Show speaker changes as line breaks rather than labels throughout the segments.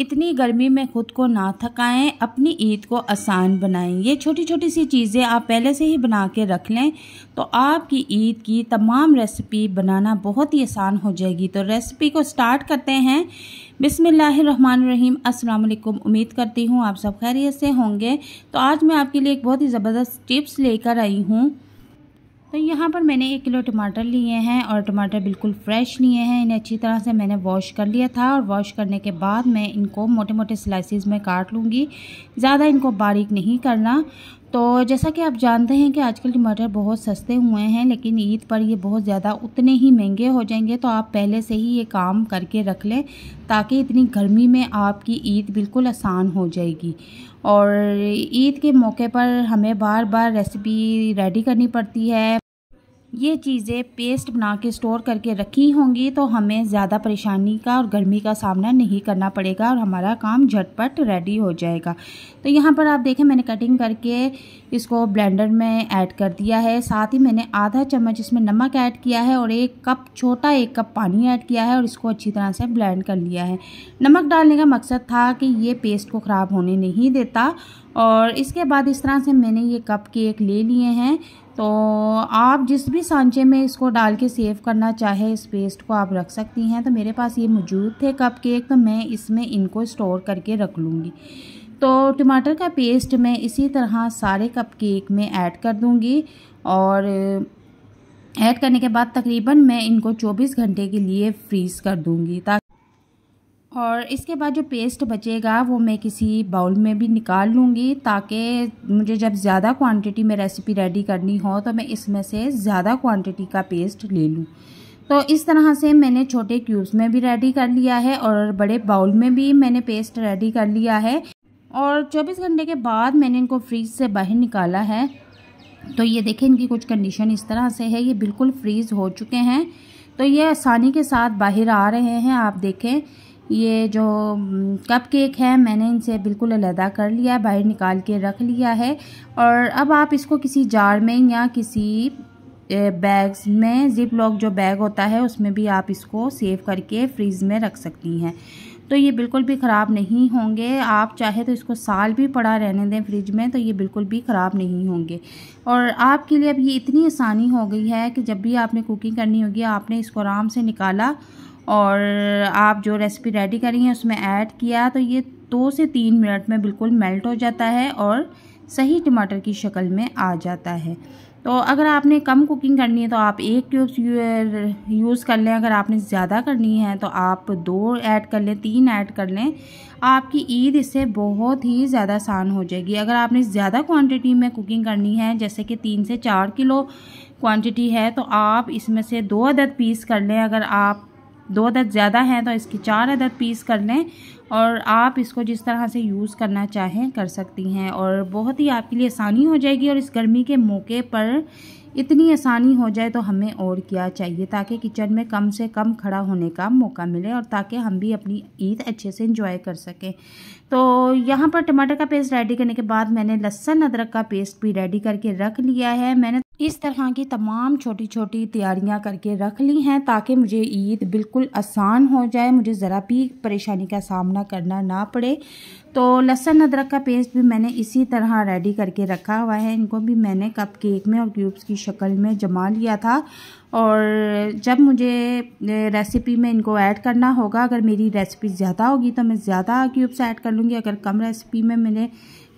इतनी गर्मी में खुद को ना थकाएं अपनी ईद को आसान बनाएं ये छोटी छोटी सी चीज़ें आप पहले से ही बना के रख लें तो आपकी ईद की तमाम रेसिपी बनाना बहुत ही आसान हो जाएगी तो रेसिपी को स्टार्ट करते हैं बिसमीम वालेकुम उम्मीद करती हूँ आप सब खैरियत से होंगे तो आज मैं आपके लिए एक बहुत ही ज़बरदस्त टिप्स लेकर आई हूँ तो यहाँ पर मैंने एक किलो टमाटर लिए हैं और टमाटर बिल्कुल फ्रेश लिए हैं इन्हें अच्छी तरह से मैंने वॉश कर लिया था और वॉश करने के बाद मैं इनको मोटे मोटे स्लाइसिस में काट लूँगी ज़्यादा इनको बारीक नहीं करना तो जैसा कि आप जानते हैं कि आजकल टमाटर बहुत सस्ते हुए हैं लेकिन ईद पर ये बहुत ज़्यादा उतने ही महंगे हो जाएंगे तो आप पहले से ही ये काम करके रख लें ताकि इतनी गर्मी में आपकी ईद बिल्कुल आसान हो जाएगी और ईद के मौके पर हमें बार बार रेसिपी रेडी करनी पड़ती है ये चीज़ें पेस्ट बना के स्टोर करके रखी होंगी तो हमें ज़्यादा परेशानी का और गर्मी का सामना नहीं करना पड़ेगा और हमारा काम झटपट रेडी हो जाएगा तो यहाँ पर आप देखें मैंने कटिंग करके इसको ब्लेंडर में ऐड कर दिया है साथ ही मैंने आधा चम्मच इसमें नमक ऐड किया है और एक कप छोटा एक कप पानी ऐड किया है और इसको अच्छी तरह से ब्लेंड कर लिया है नमक डालने का मकसद था कि ये पेस्ट को ख़राब होने नहीं देता और इसके बाद इस तरह से मैंने ये कप केक ले लिए हैं तो आप जिस भी सांचे में इसको डाल के सेव करना चाहे इस पेस्ट को आप रख सकती हैं तो मेरे पास ये मौजूद थे कप केक तो मैं इसमें इनको स्टोर करके रख लूँगी तो टमाटर का पेस्ट मैं इसी तरह सारे कप केक में ऐड कर दूँगी और ऐड करने के बाद तकरीबन मैं इनको 24 घंटे के लिए फ्रीज़ कर दूँगी ताकि और इसके बाद जो पेस्ट बचेगा वो मैं किसी बाउल में भी निकाल लूँगी ताकि मुझे जब ज़्यादा क्वांटिटी में रेसिपी रेडी करनी हो तो मैं इसमें से ज़्यादा क्वांटिटी का पेस्ट ले लूँ तो इस तरह से मैंने छोटे क्यूब्स में भी रेडी कर लिया है और बड़े बाउल में भी मैंने पेस्ट रेडी कर लिया है और चौबीस घंटे के बाद मैंने इनको फ्रीज से बाहर निकाला है तो ये देखें इनकी कुछ कंडीशन इस तरह से है ये बिल्कुल फ्रीज़ हो चुके हैं तो ये आसानी के साथ बाहर आ रहे हैं आप देखें ये जो कप केक है मैंने इनसे बिल्कुल अलहदा कर लिया है बाहर निकाल के रख लिया है और अब आप इसको किसी जार में या किसी बैग्स में जिप लॉक जो बैग होता है उसमें भी आप इसको सेव करके फ्रीज़ में रख सकती हैं तो ये बिल्कुल भी ख़राब नहीं होंगे आप चाहे तो इसको साल भी पड़ा रहने दें फ्रिज में तो ये बिल्कुल भी ख़राब नहीं होंगे और आपके लिए अब ये इतनी आसानी हो गई है कि जब भी आपने कुकिंग करनी होगी आपने इसको आराम से निकाला और आप जो रेसिपी रेडी करेंगे उसमें ऐड किया तो ये दो से तीन मिनट में बिल्कुल मेल्ट हो जाता है और सही टमाटर की शक्ल में आ जाता है तो अगर आपने कम कुकिंग करनी है तो आप एक क्यूब्स यूज़ कर लें अगर आपने ज़्यादा करनी है तो आप दो ऐड कर लें तीन ऐड कर लें आपकी ईद इससे बहुत ही ज़्यादा आसान हो जाएगी अगर आपने ज़्यादा क्वांटिटी में कुकिंग करनी है जैसे कि तीन से चार किलो क्वांटिटी है तो आप इसमें से दो अदद पीस कर लें अगर आप दो अदद ज़्यादा हैं तो इसकी चार अदद पीस कर लें और आप इसको जिस तरह से यूज़ करना चाहें कर सकती हैं और बहुत ही आपके लिए आसानी हो जाएगी और इस गर्मी के मौके पर इतनी आसानी हो जाए तो हमें और क्या चाहिए ताकि किचन में कम से कम खड़ा होने का मौका मिले और ताकि हम भी अपनी ईद अच्छे से इंजॉय कर सकें तो यहाँ पर टमाटर का पेस्ट रेडी करने के बाद मैंने लहसन अदरक का पेस्ट भी रेडी करके रख लिया है मैंने इस तरह की तमाम छोटी छोटी तैयारियां करके रख ली हैं ताकि मुझे ईद बिल्कुल आसान हो जाए मुझे ज़रा भी परेशानी का सामना सामना करना ना पड़े तो लहसुन अदरक का पेस्ट भी मैंने इसी तरह रेडी करके रखा हुआ है इनको भी मैंने कप केक में और क्यूब्स की शक्ल में जमा लिया था और जब मुझे रेसिपी में इनको ऐड करना होगा अगर मेरी रेसिपी ज़्यादा होगी तो मैं ज़्यादा क्यूब्स ऐड कर लूँगी अगर कम रेसिपी में मैंने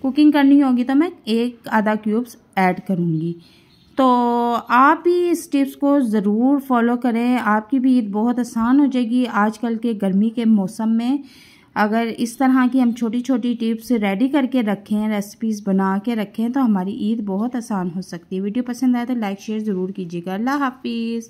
कुकिंग करनी होगी तो मैं एक आधा क्यूब्स ऐड करूँगी तो आप भी इस टिप्स को ज़रूर फॉलो करें आपकी भी ईद बहुत आसान हो जाएगी आजकल के गर्मी के मौसम में अगर इस तरह की हम छोटी छोटी टिप्स रेडी करके रखें रेसिपीज़ बना के रखें तो हमारी ईद बहुत आसान हो सकती है वीडियो पसंद आए तो लाइक शेयर ज़रूर कीजिएगा अल्लाह हाफिज़